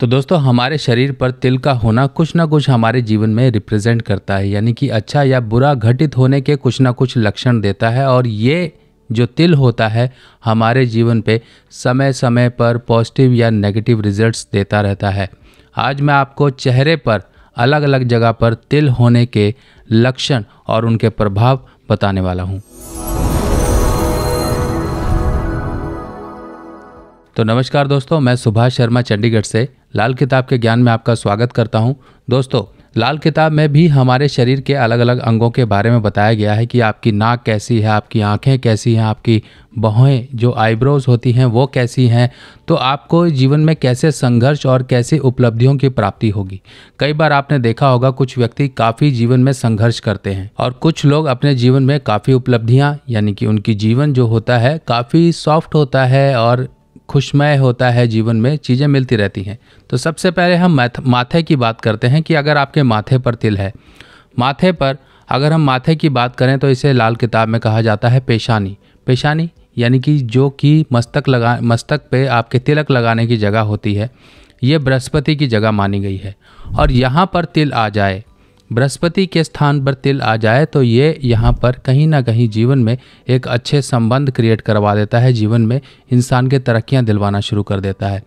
तो दोस्तों हमारे शरीर पर तिल का होना कुछ ना कुछ हमारे जीवन में रिप्रेजेंट करता है यानी कि अच्छा या बुरा घटित होने के कुछ ना कुछ लक्षण देता है और ये जो तिल होता है हमारे जीवन पे समय समय पर पॉजिटिव या नेगेटिव रिजल्ट्स देता रहता है आज मैं आपको चेहरे पर अलग अलग जगह पर तिल होने के लक्षण और उनके प्रभाव बताने वाला हूँ तो नमस्कार दोस्तों मैं सुभाष शर्मा चंडीगढ़ से लाल किताब के ज्ञान में आपका स्वागत करता हूं दोस्तों लाल किताब में भी हमारे शरीर के अलग अलग अंगों के बारे में बताया गया है कि आपकी नाक कैसी है आपकी आंखें कैसी हैं आपकी बहुएँ जो आईब्रोज होती हैं वो कैसी हैं तो आपको जीवन में कैसे संघर्ष और कैसी उपलब्धियों की प्राप्ति होगी कई बार आपने देखा होगा कुछ व्यक्ति काफ़ी जीवन में संघर्ष करते हैं और कुछ लोग अपने जीवन में काफ़ी उपलब्धियाँ यानी कि उनकी जीवन जो होता है काफ़ी सॉफ्ट होता है और खुशमय होता है जीवन में चीज़ें मिलती रहती हैं तो सबसे पहले हम माथे की बात करते हैं कि अगर आपके माथे पर तिल है माथे पर अगर हम माथे की बात करें तो इसे लाल किताब में कहा जाता है पेशानी पेशानी यानी कि जो कि मस्तक लगा मस्तक पे आपके तिलक लगाने की जगह होती है ये बृहस्पति की जगह मानी गई है और यहाँ पर तिल आ जाए बृहस्पति के स्थान पर तिल आ जाए तो ये यहाँ पर कहीं ना कहीं जीवन में एक अच्छे संबंध क्रिएट करवा देता है जीवन में इंसान के तरक्कियाँ दिलवाना शुरू कर देता है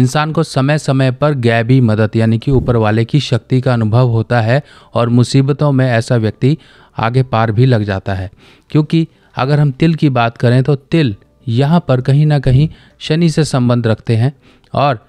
इंसान को समय समय पर गैबी मदद यानी कि ऊपर वाले की शक्ति का अनुभव होता है और मुसीबतों में ऐसा व्यक्ति आगे पार भी लग जाता है क्योंकि अगर हम तिल की बात करें तो तिल यहाँ पर कहीं ना कहीं शनि से संबंध रखते हैं और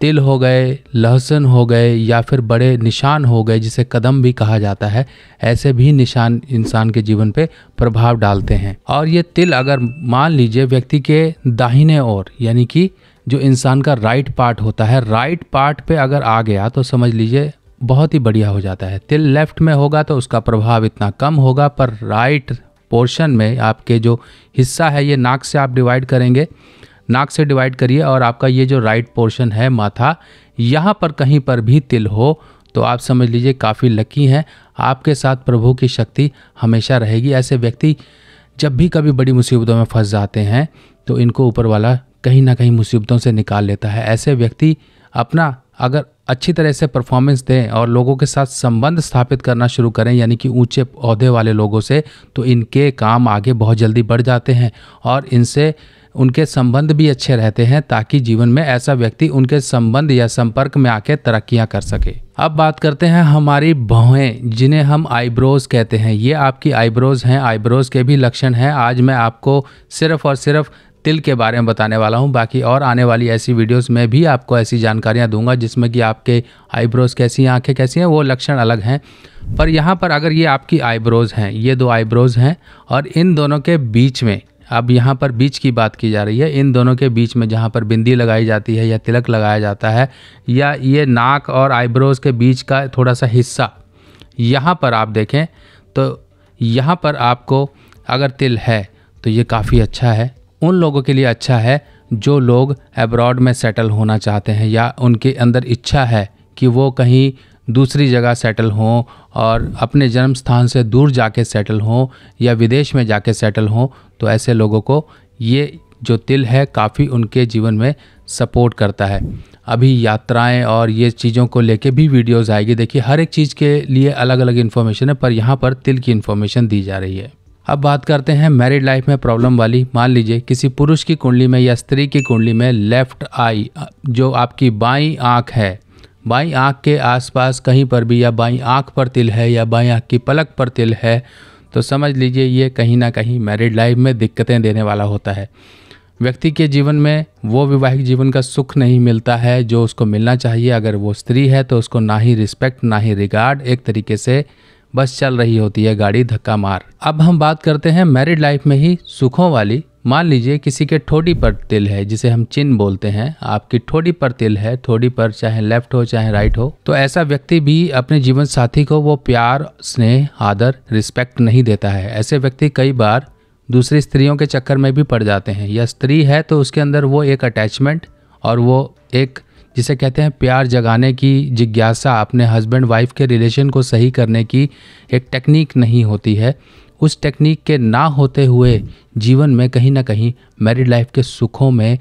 तिल हो गए लहसुन हो गए या फिर बड़े निशान हो गए जिसे कदम भी कहा जाता है ऐसे भी निशान इंसान के जीवन पे प्रभाव डालते हैं और ये तिल अगर मान लीजिए व्यक्ति के दाहिने ओर यानी कि जो इंसान का राइट पार्ट होता है राइट पार्ट पे अगर आ गया तो समझ लीजिए बहुत ही बढ़िया हो जाता है तिल लेफ्ट में होगा तो उसका प्रभाव इतना कम होगा पर राइट पोर्शन में आपके जो हिस्सा है ये नाक से आप डिवाइड करेंगे नाक से डिवाइड करिए और आपका ये जो राइट पोर्शन है माथा यहाँ पर कहीं पर भी तिल हो तो आप समझ लीजिए काफ़ी लकी हैं आपके साथ प्रभु की शक्ति हमेशा रहेगी ऐसे व्यक्ति जब भी कभी बड़ी मुसीबतों में फंस जाते हैं तो इनको ऊपर वाला कहीं ना कहीं मुसीबतों से निकाल लेता है ऐसे व्यक्ति अपना अगर अच्छी तरह से परफॉर्मेंस दें और लोगों के साथ संबंध स्थापित करना शुरू करें यानी कि ऊंचे अहदे वाले लोगों से तो इनके काम आगे बहुत जल्दी बढ़ जाते हैं और इनसे उनके संबंध भी अच्छे रहते हैं ताकि जीवन में ऐसा व्यक्ति उनके संबंध या संपर्क में आके तरक्कियां कर सके अब बात करते हैं हमारी भौहें जिन्हें हम आईब्रोज कहते हैं ये आपकी आईब्रोज हैं आईब्रोज के भी लक्षण हैं आज मैं आपको सिर्फ और सिर्फ तिल के बारे में बताने वाला हूँ बाकी और आने वाली ऐसी वीडियोस में भी आपको ऐसी जानकारियाँ दूंगा जिसमें कि आपके आईब्रोज कैसी हैं आंखें कैसी हैं वो लक्षण अलग हैं पर यहाँ पर अगर ये आपकी आईब्रोज हैं ये दो आईब्रोज हैं और इन दोनों के बीच में अब यहाँ पर बीच की बात की जा रही है इन दोनों के बीच में जहाँ पर बिंदी लगाई जाती है या तिलक लगाया जाता है या ये नाक और आईब्रोज़ के बीच का थोड़ा सा हिस्सा यहाँ पर आप देखें तो यहाँ पर आपको अगर तिल है तो ये काफ़ी अच्छा है उन लोगों के लिए अच्छा है जो लोग एब्रॉड में सेटल होना चाहते हैं या उनके अंदर इच्छा है कि वो कहीं दूसरी जगह सेटल हों और अपने जन्म स्थान से दूर जाके सेटल हों या विदेश में जाके सेटल हों तो ऐसे लोगों को ये जो तिल है काफ़ी उनके जीवन में सपोर्ट करता है अभी यात्राएं और ये चीज़ों को लेके भी वीडियोस आएगी देखिए हर एक चीज़ के लिए अलग अलग इन्फॉर्मेशन है पर यहाँ पर तिल की इन्फॉर्मेशन दी जा रही है अब बात करते हैं मैरिड लाइफ में प्रॉब्लम वाली मान लीजिए किसी पुरुष की कुंडली में या स्त्री की कुंडली में लेफ्ट आई जो आपकी बाई आँख है बाई आँख के आसपास कहीं पर भी या बाई आँख पर तिल है या बाई आँख की पलक पर तिल है तो समझ लीजिए ये कहीं ना कहीं मैरिड लाइफ में दिक्कतें देने वाला होता है व्यक्ति के जीवन में वो वैवाहिक जीवन का सुख नहीं मिलता है जो उसको मिलना चाहिए अगर वो स्त्री है तो उसको ना ही रिस्पेक्ट ना ही रिगार्ड एक तरीके से बस चल रही होती है गाड़ी धक्का मार अब हम बात करते हैं मैरिड लाइफ में ही सुखों वाली मान लीजिए किसी के ठोडी पर तिल है जिसे हम चिन्ह बोलते हैं आपकी ठोडी पर तिल है ठोडी पर चाहे लेफ्ट हो चाहे राइट हो तो ऐसा व्यक्ति भी अपने जीवन साथी को वो प्यार स्नेह आदर रिस्पेक्ट नहीं देता है ऐसे व्यक्ति कई बार दूसरी स्त्रियों के चक्कर में भी पड़ जाते हैं या स्त्री है तो उसके अंदर वो एक अटैचमेंट और वो एक जिसे कहते हैं प्यार जगाने की जिज्ञासा अपने हस्बैंड वाइफ के रिलेशन को सही करने की एक टेक्निक नहीं होती है उस टेक्निक के ना होते हुए जीवन में कहीं ना कहीं मैरिड लाइफ के सुखों में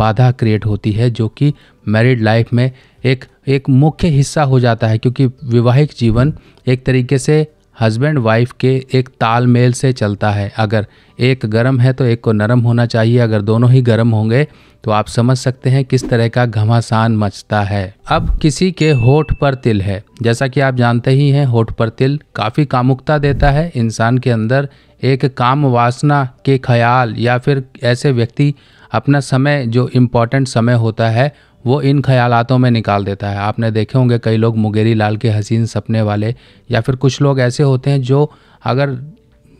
बाधा क्रिएट होती है जो कि मैरिड लाइफ में एक एक मुख्य हिस्सा हो जाता है क्योंकि विवाहिक जीवन एक तरीके से हस्बैंड वाइफ के एक तालमेल से चलता है अगर एक गर्म है तो एक को नरम होना चाहिए अगर दोनों ही गर्म होंगे तो आप समझ सकते हैं किस तरह का घमासान मचता है अब किसी के होठ पर तिल है जैसा कि आप जानते ही हैं होठ पर तिल काफ़ी कामुकता देता है इंसान के अंदर एक काम वासना के ख्याल या फिर ऐसे व्यक्ति अपना समय जो इम्पोर्टेंट समय होता है वो इन ख्यालातों में निकाल देता है आपने देखे होंगे कई लोग मुगेरी लाल के हसीन सपने वाले या फिर कुछ लोग ऐसे होते हैं जो अगर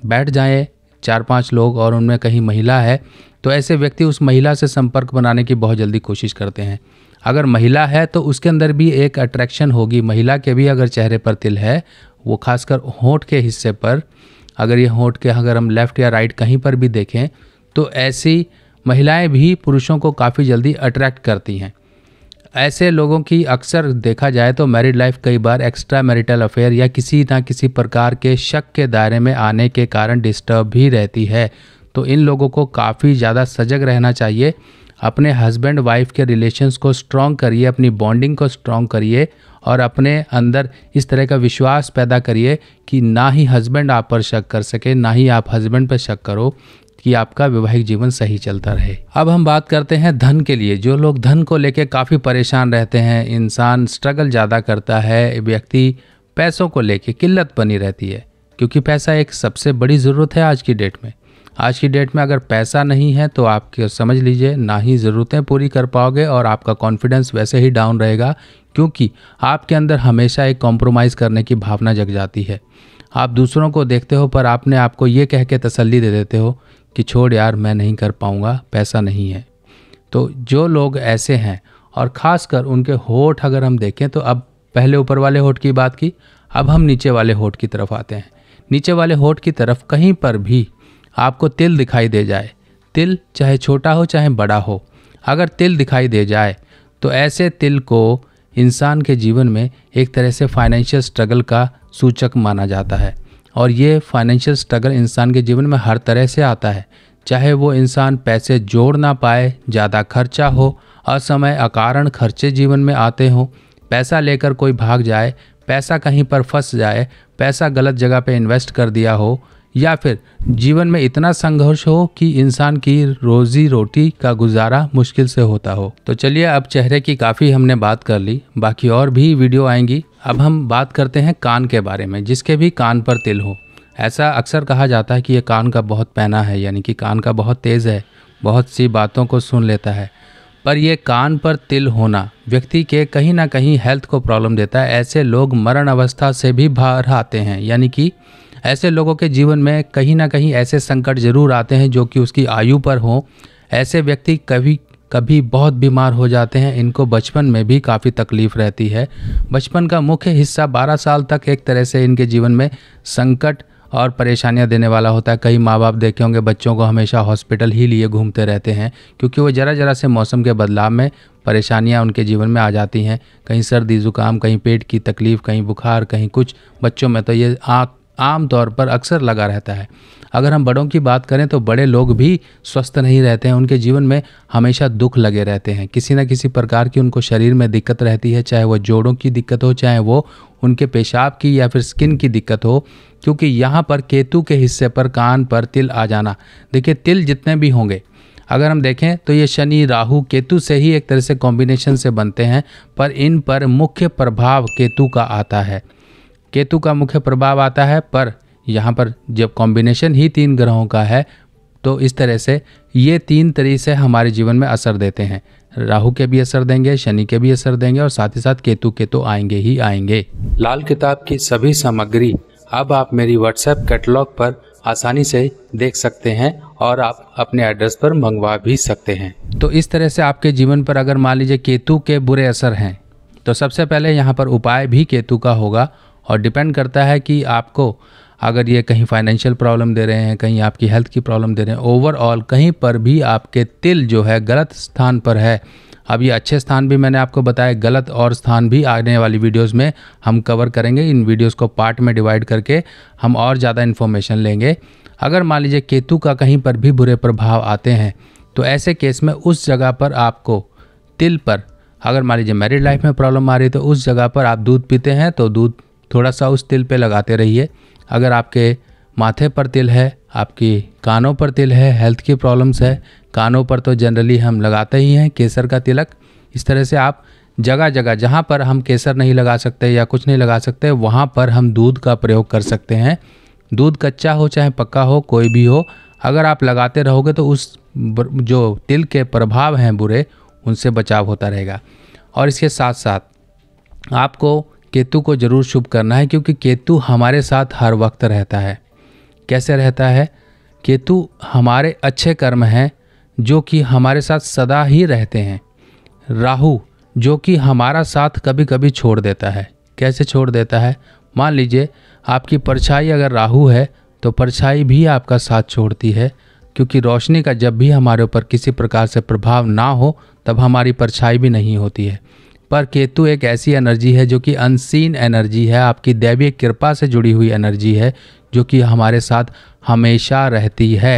बैठ जाएं चार पाँच लोग और उनमें कहीं महिला है तो ऐसे व्यक्ति उस महिला से संपर्क बनाने की बहुत जल्दी कोशिश करते हैं अगर महिला है तो उसके अंदर भी एक अट्रैक्शन होगी महिला के भी अगर चेहरे पर तिल है वो खासकर होंठ के हिस्से पर अगर ये होंठ के अगर हम लेफ़्ट या राइट कहीं पर भी देखें तो ऐसी महिलाएं भी पुरुषों को काफ़ी जल्दी अट्रैक्ट करती हैं ऐसे लोगों की अक्सर देखा जाए तो मैरिड लाइफ कई बार एक्स्ट्रा मैरिटल अफेयर या किसी ना किसी प्रकार के शक के दायरे में आने के कारण डिस्टर्ब भी रहती है तो इन लोगों को काफ़ी ज़्यादा सजग रहना चाहिए अपने हस्बैंड वाइफ के रिलेशंस को स्ट्रॉन्ग करिए अपनी बॉन्डिंग को स्ट्रॉन्ग करिए और अपने अंदर इस तरह का विश्वास पैदा करिए कि ना ही हस्बैंड आप पर शक कर सके ना ही आप हस्बैंड पर शक करो कि आपका वैवाहिक जीवन सही चलता रहे अब हम बात करते हैं धन के लिए जो लोग धन को लेकर काफ़ी परेशान रहते हैं इंसान स्ट्रगल ज़्यादा करता है व्यक्ति पैसों को लेकर किल्लत बनी रहती है क्योंकि पैसा एक सबसे बड़ी ज़रूरत है आज की डेट में आज की डेट में अगर पैसा नहीं है तो आप समझ लीजिए ना ही ज़रूरतें पूरी कर पाओगे और आपका कॉन्फिडेंस वैसे ही डाउन रहेगा क्योंकि आपके अंदर हमेशा एक कॉम्प्रोमाइज़ करने की भावना जग जाती है आप दूसरों को देखते हो पर आपने आपको ये कह के तसल्ली दे देते हो कि छोड़ यार मैं नहीं कर पाऊँगा पैसा नहीं है तो जो लोग ऐसे हैं और ख़ासकर उनके होठ अगर हम देखें तो अब पहले ऊपर वाले होठ की बात की अब हम नीचे वाले होठ की तरफ आते हैं नीचे वाले होठ की तरफ कहीं पर भी आपको तिल दिखाई दे जाए तिल चाहे छोटा हो चाहे बड़ा हो अगर तिल दिखाई दे जाए तो ऐसे तिल को इंसान के जीवन में एक तरह से फाइनेंशियल स्ट्रगल का सूचक माना जाता है और ये फाइनेंशियल स्ट्रगल इंसान के जीवन में हर तरह से आता है चाहे वो इंसान पैसे जोड़ ना पाए ज़्यादा खर्चा हो असमय अकारण खर्चे जीवन में आते हों पैसा लेकर कोई भाग जाए पैसा कहीं पर फंस जाए पैसा गलत जगह पे इन्वेस्ट कर दिया हो या फिर जीवन में इतना संघर्ष हो कि इंसान की रोजी रोटी का गुजारा मुश्किल से होता हो तो चलिए अब चेहरे की काफ़ी हमने बात कर ली बाकी और भी वीडियो आएंगी अब हम बात करते हैं कान के बारे में जिसके भी कान पर तिल हो ऐसा अक्सर कहा जाता है कि ये कान का बहुत पैना है यानी कि कान का बहुत तेज़ है बहुत सी बातों को सुन लेता है पर यह कान पर तिल होना व्यक्ति के कहीं ना कहीं हेल्थ को प्रॉब्लम देता है ऐसे लोग मरण अवस्था से भी बाहर आते हैं यानी कि ऐसे लोगों के जीवन में कहीं ना कहीं ऐसे संकट जरूर आते हैं जो कि उसकी आयु पर हों ऐसे व्यक्ति कभी कभी बहुत बीमार हो जाते हैं इनको बचपन में भी काफ़ी तकलीफ रहती है बचपन का मुख्य हिस्सा 12 साल तक एक तरह से इनके जीवन में संकट और परेशानियां देने वाला होता है कई माँ बाप देखे होंगे बच्चों को हमेशा हॉस्पिटल ही लिए घूमते रहते हैं क्योंकि वो ज़रा ज़रा से मौसम के बदलाव में परेशानियां उनके जीवन में आ जाती हैं कहीं सर्दी ज़ुकाम कहीं पेट की तकलीफ़ कहीं बुखार कहीं कुछ बच्चों में तो ये आँख आम तौर पर अक्सर लगा रहता है अगर हम बड़ों की बात करें तो बड़े लोग भी स्वस्थ नहीं रहते हैं उनके जीवन में हमेशा दुख लगे रहते हैं किसी न किसी प्रकार की उनको शरीर में दिक्कत रहती है चाहे वह जोड़ों की दिक्कत हो चाहे वो उनके पेशाब की या फिर स्किन की दिक्कत हो क्योंकि यहाँ पर केतु के हिस्से पर कान पर तिल आ जाना देखिए तिल जितने भी होंगे अगर हम देखें तो ये शनि राहु केतु से ही एक तरह से कॉम्बिनेशन से बनते हैं पर इन पर मुख्य प्रभाव केतु का आता है केतु का मुख्य प्रभाव आता है पर यहाँ पर जब कॉम्बिनेशन ही तीन ग्रहों का है तो इस तरह से ये तीन तरीके से हमारे जीवन में असर देते हैं राहु के भी असर देंगे शनि के भी असर देंगे और साथ ही साथ केतु के तो आएंगे ही आएंगे लाल किताब की सभी सामग्री अब आप मेरी व्हाट्सएप कैटलॉग पर आसानी से देख सकते हैं और आप अपने एड्रेस पर मंगवा भी सकते हैं तो इस तरह से आपके जीवन पर अगर मान लीजिए केतु के बुरे असर हैं तो सबसे पहले यहाँ पर उपाय भी केतु का होगा और डिपेंड करता है कि आपको अगर ये कहीं फाइनेंशियल प्रॉब्लम दे रहे हैं कहीं आपकी हेल्थ की प्रॉब्लम दे रहे हैं ओवरऑल कहीं पर भी आपके तिल जो है गलत स्थान पर है अब ये अच्छे स्थान भी मैंने आपको बताया गलत और स्थान भी आने वाली वीडियोस में हम कवर करेंगे इन वीडियोस को पार्ट में डिवाइड करके हम और ज़्यादा इन्फॉर्मेशन लेंगे अगर मान लीजिए केतु का कहीं पर भी बुरे प्रभाव आते हैं तो ऐसे केस में उस जगह पर आपको तिल पर अगर मान लीजिए मैरिड लाइफ में प्रॉब्लम आ रही है तो उस जगह पर आप दूध पीते हैं तो दूध थोड़ा सा उस तिल पे लगाते रहिए अगर आपके माथे पर तिल है आपकी कानों पर तिल है हेल्थ की प्रॉब्लम्स है कानों पर तो जनरली हम लगाते ही हैं केसर का तिलक इस तरह से आप जगह जगह जहाँ पर हम केसर नहीं लगा सकते या कुछ नहीं लगा सकते वहाँ पर हम दूध का प्रयोग कर सकते हैं दूध कच्चा हो चाहे पक्का हो कोई भी हो अगर आप लगाते रहोगे तो उस जो तिल के प्रभाव हैं बुरे उनसे बचाव होता रहेगा और इसके साथ साथ आपको केतु को जरूर शुभ करना है क्योंकि केतु हमारे साथ हर वक्त रहता है कैसे रहता है केतु हमारे अच्छे कर्म हैं जो कि हमारे साथ सदा ही रहते हैं राहु जो कि हमारा साथ कभी कभी छोड़ देता है कैसे छोड़ देता है मान लीजिए आपकी परछाई अगर राहु है तो परछाई भी आपका साथ छोड़ती है क्योंकि रोशनी का जब भी हमारे ऊपर किसी प्रकार से प्रभाव ना हो तब हमारी परछाई भी नहीं होती है पर केतु एक ऐसी एनर्जी है जो कि अनसीन एनर्जी है आपकी दैवीय कृपा से जुड़ी हुई एनर्जी है जो कि हमारे साथ हमेशा रहती है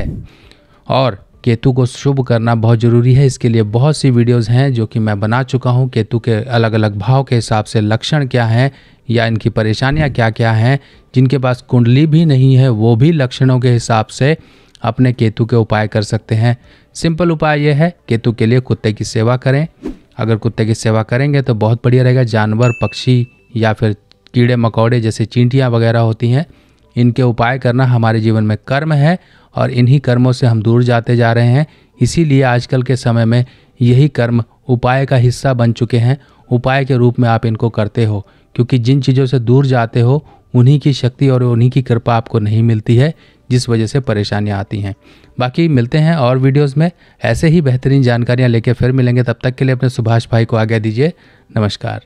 और केतु को शुभ करना बहुत ज़रूरी है इसके लिए बहुत सी वीडियोस हैं जो कि मैं बना चुका हूं केतु के अलग अलग भाव के हिसाब से लक्षण क्या हैं या इनकी परेशानियां क्या क्या हैं जिनके पास कुंडली भी नहीं है वो भी लक्षणों के हिसाब से अपने केतु के उपाय कर सकते हैं सिंपल उपाय यह है केतु के लिए कुत्ते की सेवा करें अगर कुत्ते की सेवा करेंगे तो बहुत बढ़िया रहेगा जानवर पक्षी या फिर कीड़े मकौड़े जैसे चींटियाँ वगैरह होती हैं इनके उपाय करना हमारे जीवन में कर्म है और इन्हीं कर्मों से हम दूर जाते जा रहे हैं इसीलिए आजकल के समय में यही कर्म उपाय का हिस्सा बन चुके हैं उपाय के रूप में आप इनको करते हो क्योंकि जिन चीज़ों से दूर जाते हो उन्हीं की शक्ति और उन्हीं की कृपा आपको नहीं मिलती है जिस वजह से परेशानियाँ आती हैं बाकी मिलते हैं और वीडियोज़ में ऐसे ही बेहतरीन जानकारियाँ लेके फिर मिलेंगे तब तक के लिए अपने सुभाष भाई को आगे दीजिए नमस्कार